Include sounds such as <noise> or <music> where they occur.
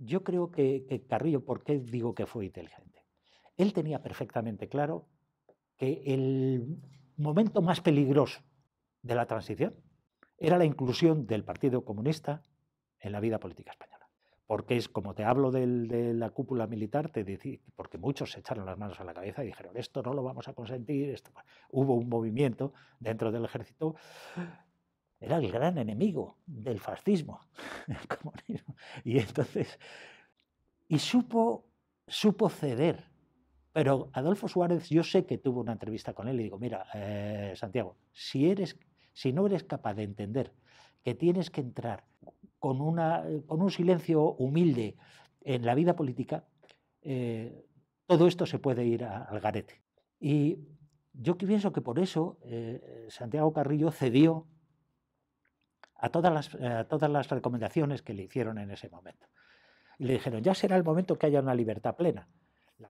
yo creo que, Carrillo, ¿por qué digo que fue inteligente? Él tenía perfectamente claro que el momento más peligroso de la transición era la inclusión del Partido Comunista en la vida política española. Porque es como te hablo de la cúpula militar, te porque muchos se echaron las manos a la cabeza y dijeron, esto no lo vamos a consentir. Esto". Hubo un movimiento dentro del ejército era el gran enemigo del fascismo, <laughs> comunismo. Y entonces, y supo, supo ceder. Pero Adolfo Suárez, yo sé que tuvo una entrevista con él y digo, mira, eh, Santiago, si, eres, si no eres capaz de entender que tienes que entrar con, una, con un silencio humilde en la vida política, eh, todo esto se puede ir al garete. Y yo pienso que por eso eh, Santiago Carrillo cedió a todas las, eh, todas las recomendaciones que le hicieron en ese momento. le dijeron, ya será el momento que haya una libertad plena.